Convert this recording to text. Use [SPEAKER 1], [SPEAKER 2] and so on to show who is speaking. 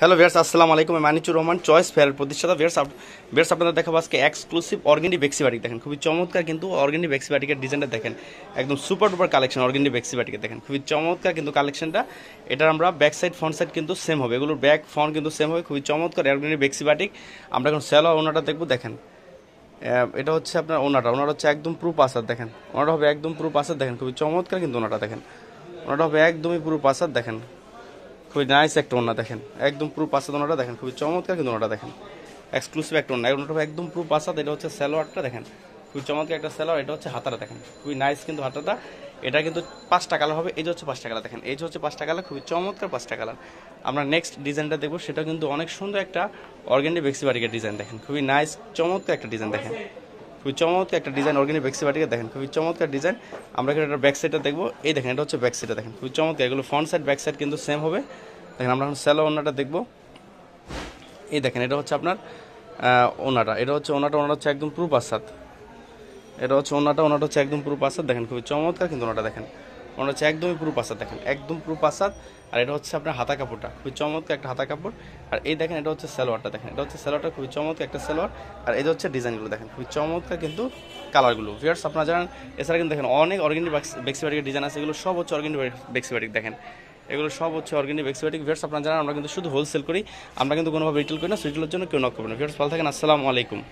[SPEAKER 1] hello viewers আসসালামু আলাইকুম Manichur Rahman choice fair প্রতিষ্ঠাতা ভিয়ার্স ভিয়ার্স আপনারা দেখাবো আজকে এক্সক্লুসিভ অর্গেনিক বেক্সিবাটিক দেখেন খুবই চমৎকার কিন্তু অর্গেনিক বেক্সিবাটিকের ডিজাইনটা দেখেন একদম সুপার ডুপার কালেকশন অর্গেনিক বেক্সিবাটিকে দেখেন খুবই চমৎকার কিন্তু কালেকশনটা এটার আমরা ব্যাক সাইড ফ্রন্ট সাইড কিন্তু সেম হবে এগুলোর ব্যাক ফ্রন্ট কিন্তু সেম হবে খুবই চমৎকার অর্গেনিক বেক্সিবাটিক আমরা এখন সেল ওনাটা দেখবো দেখেন এটা হচ্ছে আপনার ওনাটা ওনার হচ্ছে একদম প্রুফ আসার দেখেন ওনাটা হবে একদম প্রুফ আসার দেখেন খুবই চমৎকার কিন্তু ওনাটা দেখেন ওনাটা হবে একদমই প্রুফ আসার দেখেন খুবই নাইস একটা ওনা দেখেন একদম পুরো পাশা ওনাটা দেখেন খুবই চমৎকার কিন্তু ওনাটা দেখেন এক্সক্লুসিভ একটা ওনা ওনাটা একদম পুরো পাশা এটা হচ্ছে স্যালোয়ারটা দেখেন খুবই চমৎকার একটা স্যালোয়ার এটা হচ্ছে হাতাটা দেখেন খুবই নাইস কিন্তু হাতাটা এটা কিন্তু পাঁচটা কালার হবে এই যে হচ্ছে পাঁচটা কালার দেখেন এই যে হচ্ছে পাঁচটা কালার খুবই চমৎকার পাঁচটা কালার আমরা নেক্সট ডিজাইনটা দেখবো সেটা কিন্তু অনেক সুন্দর একটা অর্গ্যানিক বেক্সিবাটিকের ডিজাইন দেখেন খুবই নাইস চমৎকার একটা ডিজাইন দেখেন খুবই চমৎকার একটা ডিজাইন অর্গানিক ব্যাকসাইডটিকে দেখেন খুবই চমৎকার ডিজাইন আমরা এখানে একটা ব্যাকসাইডটা দেখবো এই দেখেন এটা হচ্ছে ব্যাকসাইডটা দেখেন খুবই চমৎকার এগুলো ফ্রন্ট সাইড ব্যাক সাইড কিন্তু সেম হবে দেখেন আমরা এখন স্যালো ওনাটা দেখবো এই দেখেন এটা হচ্ছে আপনার ওনাটা এটা হচ্ছে ওনাটা ওনাটা হচ্ছে একদম পুরো পাঁচ এটা হচ্ছে ওনাটা ওনাটা হচ্ছে একদম পুরো পাঁচ দেখেন খুবই চমৎকার কিন্তু ওনাটা দেখেন মনে হচ্ছে একদমই পুরো পাসাদ দেখেন একদম পুরো পাসাদ আর এটা হচ্ছে আপনার হাতা কাপড়টা খুবই চমৎকার একটা হাতা কাপড় আর এই দেখেন এটা হচ্ছে সালোয়ারটা দেখেন এটা হচ্ছে সালোয়ারটা খুবই চমৎকার একটা সালোয়ার আর এটা হচ্ছে ডিজাইনগুলো দেখেন খুবই চমৎকার কিন্তু কালারগুলো ভিয়ার্স আপনারা জানেন এছাড়া কিন্তু দেখেন অনেক অর্গেনিক বেক্সিবাটিকের ডিজাইন আছে এগুলো সব হচ্ছে অর্গেনিক বেক্সিবাটিক দেখেন এগুলো সব হচ্ছে অর্গেনিক বেক্সিবাটিক ভিয়ার্স আপনারা জানেন আমরা কিন্তু শুধু হোলসেল করি আমরা কিন্তু কোনোভাবে রিটেল করি না সেগুলোর জন্য কেউ নক করবেন ভিয়ার্স ভালো থাকেন আসসালামু আলাইকুম